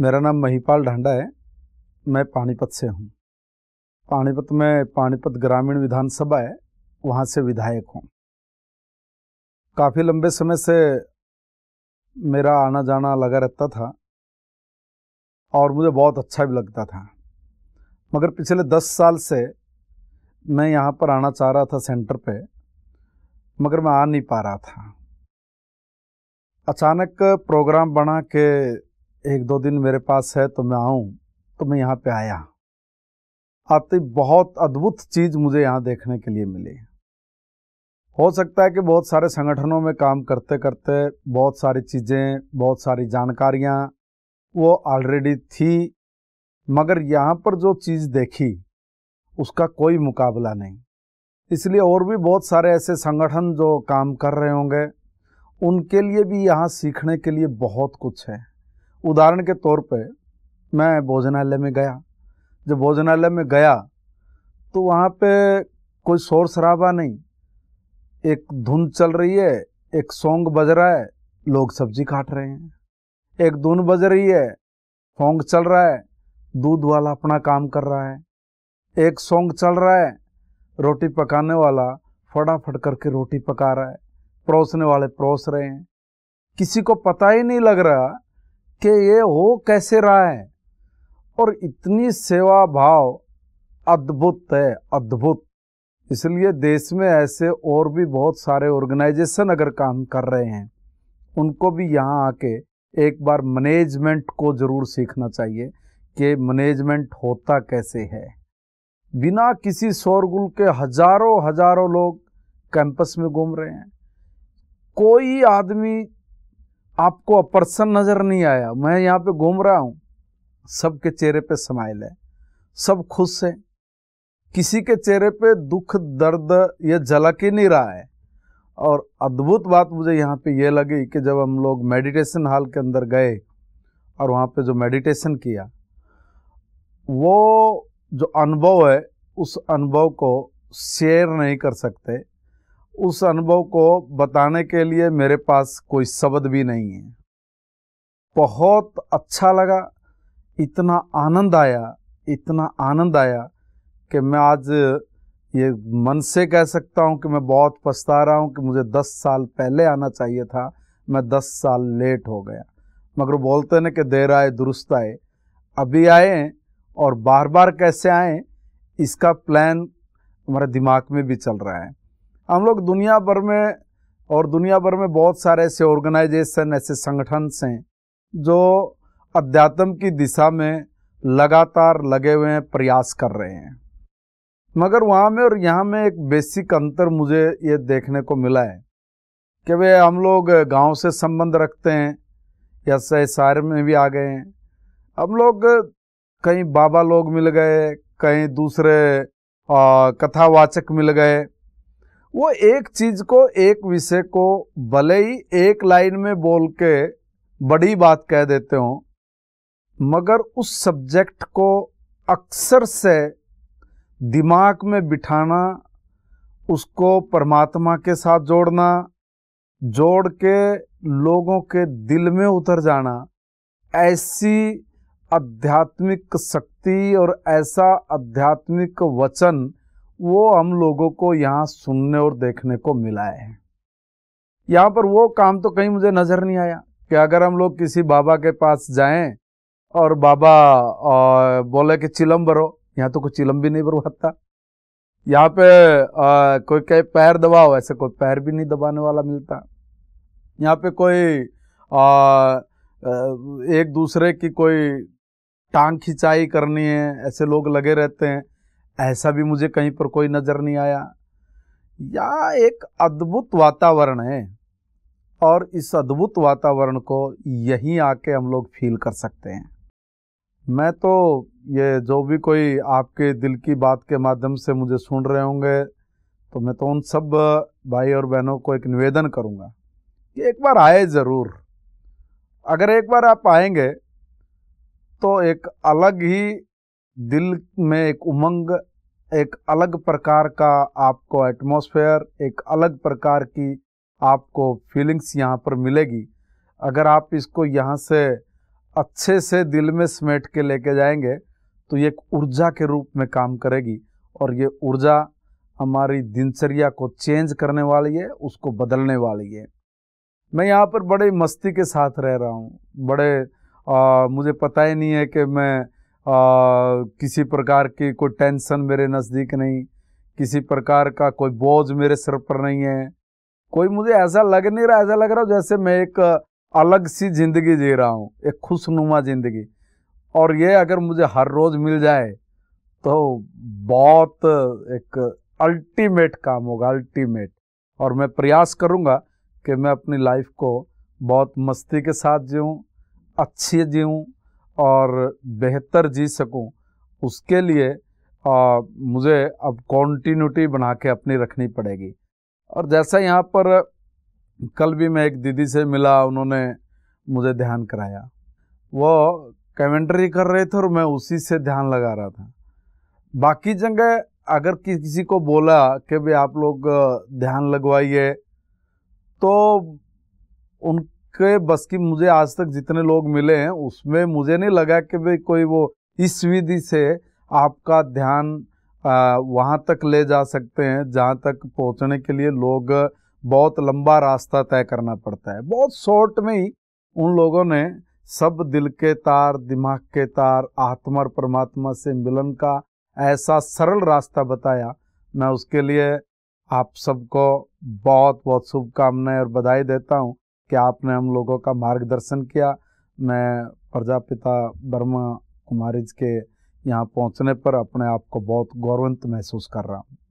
मेरा नाम महिपाल ढांडा है मैं पानीपत से हूँ पानीपत में पानीपत ग्रामीण विधानसभा है वहाँ से विधायक हूँ काफ़ी लंबे समय से मेरा आना जाना लगा रहता था और मुझे बहुत अच्छा भी लगता था मगर पिछले दस साल से मैं यहाँ पर आना चाह रहा था सेंटर पे मगर मैं आ नहीं पा रहा था अचानक प्रोग्राम बना के एक दो दिन मेरे पास है तो मैं आऊँ तो मैं यहाँ पे आया आते बहुत अद्भुत चीज़ मुझे यहाँ देखने के लिए मिली हो सकता है कि बहुत सारे संगठनों में काम करते करते बहुत सारी चीज़ें बहुत सारी जानकारियाँ वो ऑलरेडी थी मगर यहाँ पर जो चीज़ देखी उसका कोई मुकाबला नहीं इसलिए और भी बहुत सारे ऐसे संगठन जो काम कर रहे होंगे उनके लिए भी यहाँ सीखने के लिए बहुत कुछ है उदाहरण के तौर पे मैं भोजनालय में गया जब भोजनालय में गया तो वहाँ पे कोई शोर शराबा नहीं एक धुन चल रही है एक सोंग बज रहा है लोग सब्जी काट रहे हैं एक धुन बज रही है सॉन्ग चल रहा है दूध वाला अपना काम कर रहा है एक सोंग चल रहा है रोटी पकाने वाला फटाफट करके रोटी पका रहा है परोसने वाले परोस रहे हैं किसी को पता ही नहीं लग रहा कि ये हो कैसे रहा है और इतनी सेवा भाव अद्भुत है अद्भुत इसलिए देश में ऐसे और भी बहुत सारे ऑर्गेनाइजेशन अगर काम कर रहे हैं उनको भी यहाँ आके एक बार मैनेजमेंट को ज़रूर सीखना चाहिए कि मैनेजमेंट होता कैसे है बिना किसी शोरगुल के हजारों हजारों लोग कैंपस में घूम रहे हैं कोई आदमी आपको अपर्सन नज़र नहीं आया मैं यहाँ पे घूम रहा हूँ सबके चेहरे पे समाइल है सब खुश हैं किसी के चेहरे पे दुख दर्द या झलक ही नहीं रहा है और अद्भुत बात मुझे यहाँ पे यह लगी कि जब हम लोग मेडिटेशन हॉल के अंदर गए और वहाँ पे जो मेडिटेशन किया वो जो अनुभव है उस अनुभव को शेयर नहीं कर सकते उस अनुभव को बताने के लिए मेरे पास कोई शब्द भी नहीं है बहुत अच्छा लगा इतना आनंद आया इतना आनंद आया कि मैं आज ये मन से कह सकता हूँ कि मैं बहुत पछता रहा हूँ कि मुझे दस साल पहले आना चाहिए था मैं दस साल लेट हो गया मगर बोलते ना कि देर आए दुरुस्त आए अभी आए और बार बार कैसे आए इसका प्लान हमारे दिमाग में भी चल रहा है हम लोग दुनिया भर में और दुनिया भर में बहुत सारे ऐसे ऑर्गेनाइजेशन ऐसे संगठन हैं जो अध्यात्म की दिशा में लगातार लगे हुए हैं प्रयास कर रहे हैं मगर वहाँ में और यहाँ में एक बेसिक अंतर मुझे ये देखने को मिला है कि वे हम लोग गांव से संबंध रखते हैं या सही शहर में भी आ गए हैं हम लोग कहीं बाबा लोग मिल गए कहीं दूसरे कथावाचक मिल गए वो एक चीज को एक विषय को भले ही एक लाइन में बोल के बड़ी बात कह देते हो मगर उस सब्जेक्ट को अक्सर से दिमाग में बिठाना उसको परमात्मा के साथ जोड़ना जोड़ के लोगों के दिल में उतर जाना ऐसी आध्यात्मिक शक्ति और ऐसा आध्यात्मिक वचन वो हम लोगों को यहाँ सुनने और देखने को मिला है यहाँ पर वो काम तो कहीं मुझे नज़र नहीं आया कि अगर हम लोग किसी बाबा के पास जाएं और बाबा आ, बोले कि चिलम भरो यहाँ तो कोई चिलम भी नहीं भरवाता यहाँ पे आ, कोई कहे पैर दबाओ ऐसे कोई पैर भी नहीं दबाने वाला मिलता यहाँ पे कोई आ, एक दूसरे की कोई टांग खिंचाई करनी है ऐसे लोग लगे रहते हैं ऐसा भी मुझे कहीं पर कोई नज़र नहीं आया या एक अद्भुत वातावरण है और इस अद्भुत वातावरण को यहीं आके हम लोग फील कर सकते हैं मैं तो ये जो भी कोई आपके दिल की बात के माध्यम से मुझे सुन रहे होंगे तो मैं तो उन सब भाई और बहनों को एक निवेदन करूँगा कि एक बार आए ज़रूर अगर एक बार आप आएंगे तो एक अलग ही दिल में एक उमंग एक अलग प्रकार का आपको एटमॉस्फेयर एक अलग प्रकार की आपको फीलिंग्स यहाँ पर मिलेगी अगर आप इसको यहाँ से अच्छे से दिल में समेट के लेके जाएंगे तो ये एक ऊर्जा के रूप में काम करेगी और ये ऊर्जा हमारी दिनचर्या को चेंज करने वाली है उसको बदलने वाली है मैं यहाँ पर बड़े मस्ती के साथ रह रहा हूँ बड़े आ, मुझे पता ही नहीं है कि मैं किसी प्रकार की कोई टेंशन मेरे नज़दीक नहीं किसी प्रकार का कोई बोझ मेरे सिर पर नहीं है कोई मुझे ऐसा लग नहीं रहा ऐसा लग रहा जैसे मैं एक अलग सी ज़िंदगी जी रहा हूँ एक खुशनुमा ज़िंदगी और ये अगर मुझे हर रोज़ मिल जाए तो बहुत एक अल्टीमेट काम होगा अल्टीमेट और मैं प्रयास करूँगा कि मैं अपनी लाइफ को बहुत मस्ती के साथ जीऊँ अच्छे जीऊँ और बेहतर जी सकूं उसके लिए आ, मुझे अब कॉन्टीन्यूटी बना के अपनी रखनी पड़ेगी और जैसा यहाँ पर कल भी मैं एक दीदी से मिला उन्होंने मुझे ध्यान कराया वो कमेंट्री कर रहे थे और मैं उसी से ध्यान लगा रहा था बाकी जगह अगर किसी को बोला कि भाई आप लोग ध्यान लगवाइए तो उन के बस की मुझे आज तक जितने लोग मिले हैं उसमें मुझे नहीं लगा कि भाई कोई वो इस विधि से आपका ध्यान वहाँ तक ले जा सकते हैं जहाँ तक पहुँचने के लिए लोग बहुत लंबा रास्ता तय करना पड़ता है बहुत शॉर्ट में ही उन लोगों ने सब दिल के तार दिमाग के तार आत्मा और परमात्मा से मिलन का ऐसा सरल रास्ता बताया मैं उसके लिए आप सबको बहुत बहुत शुभकामनाएं और बधाई देता हूँ कि आपने हम लोगों का मार्गदर्शन किया मैं प्रजापिता वर्मा कुमारिज के यहाँ पहुँचने पर अपने आप को बहुत गौरवंत महसूस कर रहा हूँ